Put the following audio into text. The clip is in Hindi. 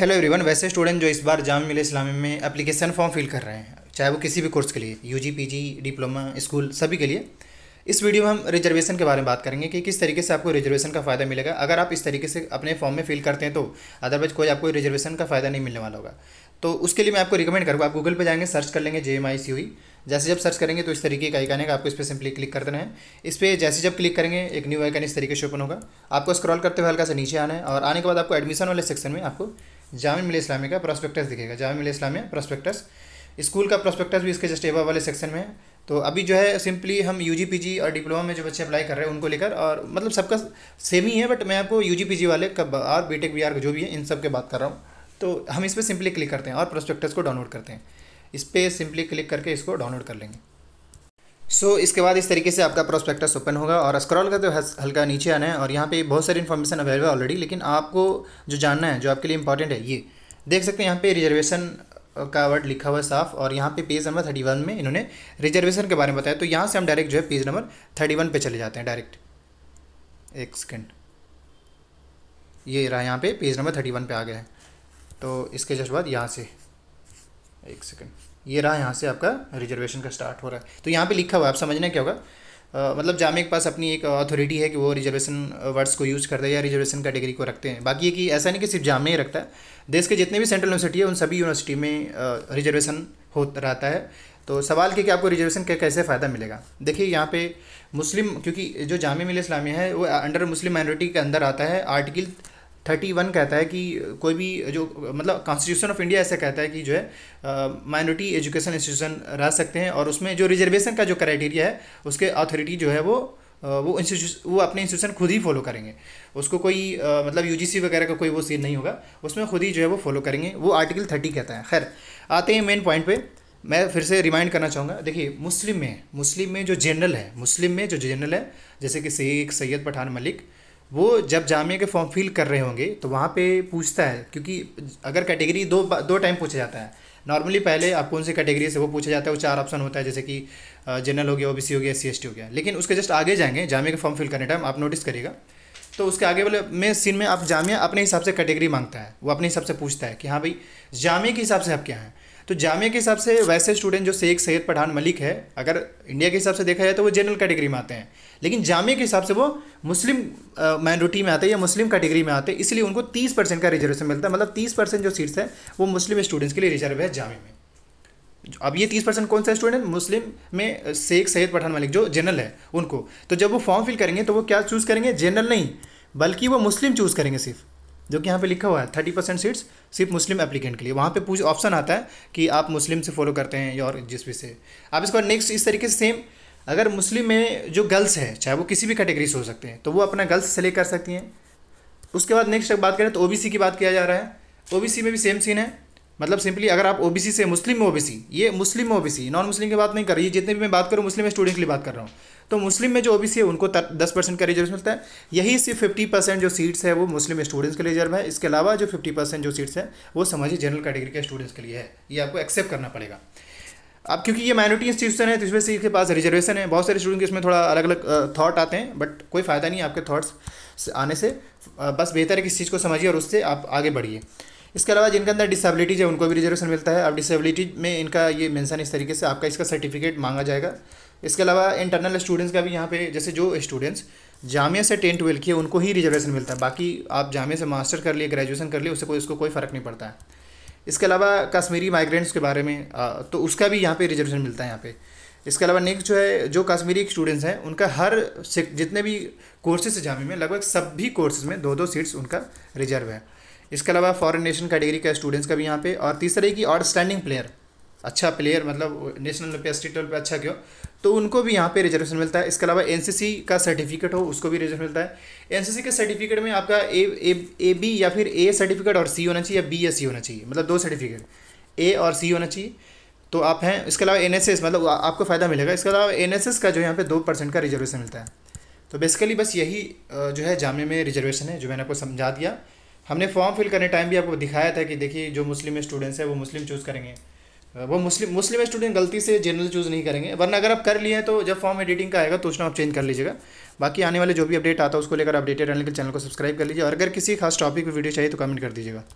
हेलो एवरीवन वैसे स्टूडेंट जो इस बार जाम मिले इस्लामी में एप्लीकेशन फॉर्म फिल कर रहे हैं चाहे वो किसी भी कोर्स के लिए यूजी पीजी डिप्लोमा स्कूल सभी के लिए इस वीडियो में हम रिजर्वेशन के बारे में बात करेंगे कि किस तरीके से आपको रिजर्वेशन का फ़ायदा मिलेगा अगर आप इस तरीके से अपने फॉर्म में फिल करते हैं तो अदरवाइज कोई आपको रिजर्वेशन का फ़ायदा नहीं मिलने वाला होगा तो उसके लिए मैं आपको रिकमेंड करूँगा आप गूगल पर जाएंगे सर्च कर लेंगे जे एम आई सी हुई जैसे जब सर्च करेंगे तो इस तरीके का आइकन है आपको इस पर सिंपली क्लिक देना है इस पर जैसे जब क्लिक करेंगे एक न्यू आइकन इस तरीके से ओपन होगा आपको स्क्रॉल करते हुए हल्का से नीचे आना है और आने के बाद आपको एडमिशन वाले सेक्शन में आपको जामिया मिल इस्लामिया का प्रोस्पेक्टस दिखेगा जामिया मिल इस्लामिया प्रोस्पेक्टस स्कूल का प्रोस्पेक्टस भी इसके जस्ट एबा वाले सेक्शन में है तो अभी जो है सिंपली हम यू जी और डिप्लोमा में जो बच्चे अप्लाई कर रहे हैं उनको लेकर और मतलब सबका सेम ही है बट मैं आपको यू जी वाले कब आर बी टेक का जो भी है इन सब के बात कर रहा हूँ तो हम इस पर सिंपली क्लिक करते हैं और प्रोस्पेक्टस को डाउनलोड करते हैं इस पर सिंपली क्लिक करके इसको डाउनलोड कर लेंगे सो so, इसके बाद इस तरीके से आपका प्रोस्पेक्टस ओपन होगा और स्क्रॉल करते हुए हल्का नीचे आना है और यहाँ पे बहुत सारी इन्फॉर्मेशन अवेलेबल ऑलरेडी लेकिन आपको जो जानना है जो आपके लिए इंपॉर्टेंट है ये देख सकते हैं यहाँ पे रिजर्वेशन का वर्ड लिखा हुआ साफ और यहाँ पे पेज नंबर थर्टी वन में इन्होंने रिजर्वेशन के बारे में बताया तो यहाँ से हम डायरेक्ट जो है पेज नंबर थर्टी वन पर चले जाते हैं डायरेक्ट एक सेकेंड ये रहा यहाँ पर पेज नंबर थर्टी वन आ गया है तो इसके जस्ट बाद यहाँ से एक सेकेंड ये रहा यहाँ से आपका रिजर्वेशन का स्टार्ट हो रहा है तो यहाँ पे लिखा हुआ है आप समझना क्या होगा आ, मतलब जामे के पास अपनी एक अथॉरिटी है कि वो रिजर्वेशन वर्ड्स को यूज़ करते हैं या रिजर्वेशन कैटेगरी को रखते हैं बाकी ये कि ऐसा नहीं कि सिर्फ जामे ही रखता है देश के जितने भी सेंट्रल यूनिवर्सिटी है उन सभी यूनिवर्सिटी में रिजर्वेशन हो रहता है तो सवाल के कि आपको रिजर्वेशन का कैसे फ़ायदा मिलेगा देखिए यहाँ पे मुस्लिम क्योंकि जो जामिया मिल इस्लामिया है वो अंडर मुस्लिम माइनॉरिटी के अंदर आता है आर्टिकल थर्टी वन कहता है कि कोई भी जो मतलब कॉन्स्टिट्यूशन ऑफ इंडिया ऐसा कहता है कि जो है माइनॉरिटी एजुकेशन इंस्टीट्यूशन रह सकते हैं और उसमें जो रिजर्वेशन का जो क्राइटेरिया है उसके अथॉरिटी जो है वो वो इंस्टीट्यूशन वो अपने इंस्टीट्यूशन खुद ही फॉलो करेंगे उसको कोई आ, मतलब यू वगैरह का कोई वो सीन नहीं होगा उसमें खुद ही जो है वो फॉलो करेंगे वो आर्टिकल थर्टी कहता है खैर आते हैं मेन पॉइंट पे मैं फिर से रिमाइंड करना चाहूँगा देखिए मुस्लिम में मुस्लिम में जो जनरल है मुस्लिम में जो जनरल है जैसे कि सैद सैयद पठान मलिक वो जब जामिया के फॉर्म फिल कर रहे होंगे तो वहाँ पे पूछता है क्योंकि अगर कैटेगरी दो दो टाइम पूछा जाता है नॉर्मली पहले आप कौन सी कैटेगरी से वो पूछा जाता है वो चार ऑप्शन होता है जैसे कि जनरल हो गया ओबीसी हो गया एस टी हो गया लेकिन उसके जस्ट आगे जाएंगे जामिया के फॉर्म फिल करने टाइम आप नोटिस करिएगा तो उसके आगे वाले में सीन में आप जामिया अपने हिसाब से कैटेगरी मांगता है वो अपने हिसाब से पूछता है कि हाँ भाई जामिया के हिसाब से आप क्या हैं तो जामिया के हिसाब से वैसे स्टूडेंट जो शेख सैयद पठान मलिक है अगर इंडिया के हिसाब से देखा जाए तो वो जनरल कैटेगरी में आते हैं लेकिन जामिया के हिसाब से वो मुस्लिम माइनॉरिटी में आते हैं या मुस्लिम कैटेगरी में आते हैं इसलिए उनको तीस परसेंट का रिजर्वेशन मिलता है मतलब तीस परसेंट जो सीट्स है वो मुस्लिम स्टूडेंट्स के लिए रिजर्व है जामे में अब ये तीस परसेंट कौन सा स्टूडेंट मुस्लिम में शेख सैयद पठान मलिक जो जनरल है उनको तो जब वो फॉर्म फिल करेंगे तो वो क्या चूज़ करेंगे जनरल नहीं बल्कि वो मुस्लिम चूज़ करेंगे सिर्फ जो कि यहाँ पे लिखा हुआ है थर्टी परसेंट सीट्स सिर्फ मुस्लिम एप्लीकेंट के लिए वहाँ पे पूछ ऑप्शन आता है कि आप मुस्लिम से फॉलो करते हैं या और जिस भी से आप इसको नेक्स्ट इस तरीके से सेम अगर मुस्लिम में जो गर्ल्स है चाहे वो किसी भी कैटेगरी से हो सकते हैं तो वो अपना गर्ल्स सेलेक्ट कर सकती हैं उसके बाद नेक्स्ट बात करें तो ओ की बात किया जा रहा है ओ में भी सेम सीन है मतलब सिंपली अगर आप ओबीसी से मुस्लिम ओबीसी ये मुस्लिम ओबीसी नॉन मुस्लिम की बात नहीं कर रही है जितने भी मैं बात करूँ मुस्लिम स्टूडेंट के लिए बात कर रहा हूँ तो मुस्लिम में जो ओबीसी है उनको दस परसेंट का रिजर्व मिलता है यही सिर्फ फिफ्टी परसेंट जो सीट्स है वो मुस्लिम स्टूडेंट्स के लिए रिजर्व है इसके अलावा जो फिफ्टी परसेंट जो सीट्स हैं वो समाजी जनरल कैटेगरी के स्टूडेंट्स के लिए है ये आपको एक्सेप्ट करना पड़ेगा अब क्योंकि ये माइनॉरिटी इंस्टीट्यूशन है तो इसमें से इसके पास रिजर्वेशन है बहुत सारे स्टूडेंट इसमें थोड़ा अलग अलग थाट आते हैं बट कोई फ़ायदा नहीं आपके थाट्स आने से बस बेहतर है कि इस चीज़ को समझिए और उससे आप आगे बढ़िए इसके अलावा जिनके अंदर डिसेबिलिटीज है उनको भी रिजर्वेशन मिलता है अब डिसेबिलिटी में इनका ये मेंशन इस तरीके से आपका इसका सर्टिफिकेट मांगा जाएगा इसके अलावा इंटरनल स्टूडेंट्स का भी यहाँ पे जैसे जो स्टूडेंट्स जामिया से टेन ट्वेल्व किए उनको ही रिजर्वेशन मिलता है बाकी आप जामिया से मास्टर कर लिए ग्रेजुएशन कर लिए उससे कोई उसको कोई फ़र्क नहीं पड़ता है इसके अलावा कश्मीरी माइग्रेंट्स के बारे में तो उसका भी यहाँ पर रिजर्वेशन मिलता है यहाँ पे इसके अलावा नेक्स्ट जो है जो कश्मीरी स्टूडेंट्स हैं उनका हर जितने भी कोर्सेज जामे में लगभग सभी कोर्सेज में दो दो सीट्स उनका रिजर्व है इसके अलावा फॉरन नेशन कैटेगरी का स्टूडेंट्स का भी यहाँ पे और तीसरे की स्टैंडिंग प्लेयर अच्छा प्लेयर मतलब नेशनल पे स्टेट लेवल पे अच्छा क्यों तो उनको भी यहाँ पे रिजर्वेशन मिलता है इसके अलावा एनसीसी का सर्टिफिकेट हो उसको भी रिजर्वेशन मिलता है एनसीसी के सर्टिफिकेट में आपका ए ए ए बी या फिर ए सर्टिफिकेट और सी होना चाहिए या बी या सी होना चाहिए मतलब दो सर्टिफिकेट ए और सी होना चाहिए तो आप हैं इसके अलावा एन मतलब आपको फ़ायदा मिलेगा इसके अलावा एन का जो यहाँ पर दो परसेंट का रिजर्वेशन मिलता है तो बेसिकली बस यही जो है जामे में रिजर्वेशन है जो मैंने आपको समझा दिया हमने फॉर्म फिल करने टाइम भी आपको दिखाया था कि देखिए जो मुस्लिम स्टूडेंट्स हैं वो मुस्लिम चूज़ करेंगे वो मुस्लिम मुस्लिम स्टूडेंट गलती से जनरल चूज़ नहीं करेंगे वरना अगर आप कर लिए हैं तो जब फॉर्म एडिटिंग का आएगा तो उसमें आप चेंज कर लीजिएगा बाकी आने वाले जो भी अपडेट आता है उसको लेकर अपडेटेड रहने के चैनल को सब्सक्राइब कर लीजिए और अगर किसी खास टॉपिक पर वीडियो चाहिए तो कमेंट कर दीजिएगा